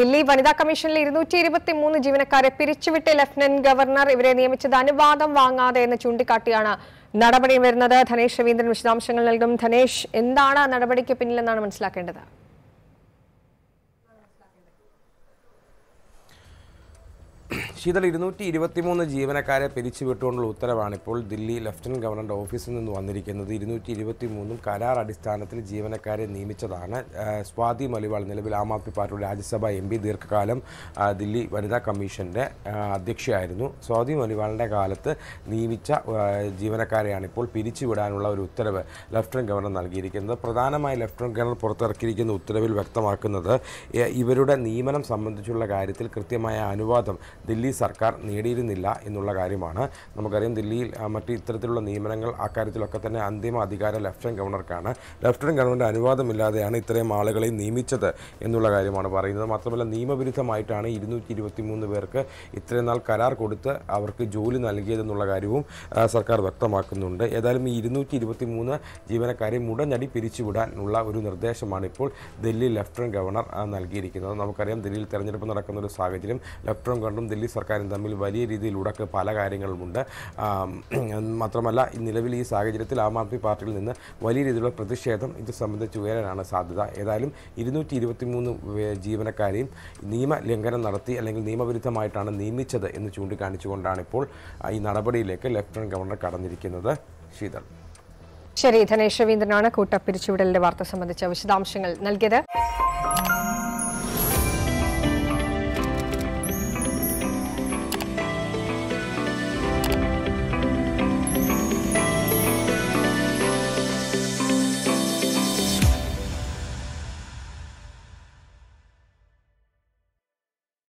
ദില്ലി വനിതാ കമ്മീഷനിൽ ഇരുന്നൂറ്റി ഇരുപത്തി മൂന്ന് ജീവനക്കാരെ പിരിച്ചുവിട്ട് ലഫ്റ്റനന്റ് ഗവർണർ ഇവരെ നിയമിച്ചത് അനുവാദം വാങ്ങാതെ എന്ന് ചൂണ്ടിക്കാട്ടിയാണ് നടപടി വരുന്നത് ധനേഷ് രവീന്ദ്രൻ വിശദാംശങ്ങൾ നൽകും ധനേഷ് എന്താണ് നടപടിക്ക് പിന്നിലെന്നാണ് മനസ്സിലാക്കേണ്ടത് ശീതൾ ഇരുന്നൂറ്റി മൂന്ന് ജീവനക്കാരെ പിരിച്ചുവിട്ടുകൊണ്ടുള്ള ഉത്തരവാണ് ഇപ്പോൾ ദില്ലി ലഫ്റ്റനന്റ് ഗവർണറുടെ ഓഫീസിൽ നിന്ന് വന്നിരിക്കുന്നത് ഇരുന്നൂറ്റി മൂന്നും കരാർ അടിസ്ഥാനത്തിൽ ജീവനക്കാരെ നിയമിച്ചതാണ് സ്വാതി മലിവാൾ നിലവിൽ ആം ആദ്മി പാർട്ടിയുടെ രാജ്യസഭാ എം പി ദീർഘകാലം ദില്ലി വനിതാ കമ്മീഷൻ്റെ അധ്യക്ഷയായിരുന്നു സ്വാതി മലിവാളിൻ്റെ കാലത്ത് നിയമിച്ച ജീവനക്കാരെയാണ് ഇപ്പോൾ പിരിച്ചുവിടാനുള്ള ഒരു ഉത്തരവ് ലഫ്റ്റനന്റ് ഗവർണർ നൽകിയിരിക്കുന്നത് പ്രധാനമായി ലഫ്റ്റനന്റ് ഗവർണർ പുറത്തിറക്കിയിരിക്കുന്ന ഉത്തരവിൽ വ്യക്തമാക്കുന്നത് ഇവരുടെ നിയമനം സംബന്ധിച്ചുള്ള കാര്യത്തിൽ കൃത്യമായ അനുവാദം ദില്ലി സർക്കാർ നേടിയിരുന്നില്ല എന്നുള്ള കാര്യമാണ് നമുക്കറിയാം ദില്ലിയിൽ മറ്റ് ഇത്തരത്തിലുള്ള നിയമനങ്ങൾ അക്കാര്യത്തിലൊക്കെ തന്നെ അന്തിമ അധികാരം ലഫ്റ്റനന്റ് ഗവർണർക്കാണ് ലഫ്റ്റനന്റ് ഗവർണറുടെ അനുവാദമില്ലാതെയാണ് ഇത്രയും ആളുകളെ നിയമിച്ചത് എന്നുള്ള കാര്യമാണ് പറയുന്നത് മാത്രമല്ല നിയമവിരുദ്ധമായിട്ടാണ് ഇരുന്നൂറ്റി ഇരുപത്തി മൂന്ന് പേർക്ക് ഇത്രയും നാൾ കരാർ കൊടുത്ത് അവർക്ക് ജോലി നൽകിയതെന്നുള്ള കാര്യവും സർക്കാർ വ്യക്തമാക്കുന്നുണ്ട് ഏതായാലും ഈ ഇരുന്നൂറ്റി ഇരുപത്തി മൂന്ന് ജീവനക്കാരെ മുടഞ്ഞടി പിരിച്ചുവിടാനുള്ള ഒരു നിർദ്ദേശമാണ് ഇപ്പോൾ ദില്ലി ലഫ്റ്റനന്റ് ഗവർണർ നൽകിയിരിക്കുന്നത് നമുക്കറിയാം ദില്ലിയിൽ തെരഞ്ഞെടുപ്പ് നടക്കുന്ന ഒരു സാഹചര്യം ലഫ്റ്റനന്റ് ഗവർണറും ദില്ലി സർക്കാർ സർക്കാരും തമ്മിൽ വലിയ രീതിയിൽ ഉടക്ക് പല കാര്യങ്ങളുമുണ്ട് മാത്രമല്ല നിലവിൽ ഈ സാഹചര്യത്തിൽ ആം ആദ്മി പാർട്ടിയിൽ നിന്ന് വലിയ രീതിയിലുള്ള പ്രതിഷേധം ഇത് സംബന്ധിച്ച് ഉയരാനാണ് സാധ്യത ഏതായാലും ഇരുന്നൂറ്റി ഇരുപത്തി മൂന്ന് ജീവനക്കാരെയും നിയമലംഘനം നടത്തി അല്ലെങ്കിൽ നിയമവിരുദ്ധമായിട്ടാണ് നിയമിച്ചത് എന്ന് ചൂണ്ടിക്കാണിച്ചുകൊണ്ടാണ് ഇപ്പോൾ ഈ നടപടിയിലേക്ക് ലഫ്റ്റനന്റ് ഗവർണർ കടന്നിരിക്കുന്നത് ശീതൾ ശരി ധനേഷ് രവീന്ദ്രനാണ് കൂട്ടപ്പിരിച്ചുവിടലിന്റെ വാർത്ത സംബന്ധിച്ച വിശദാംശങ്ങൾ നൽകിയത്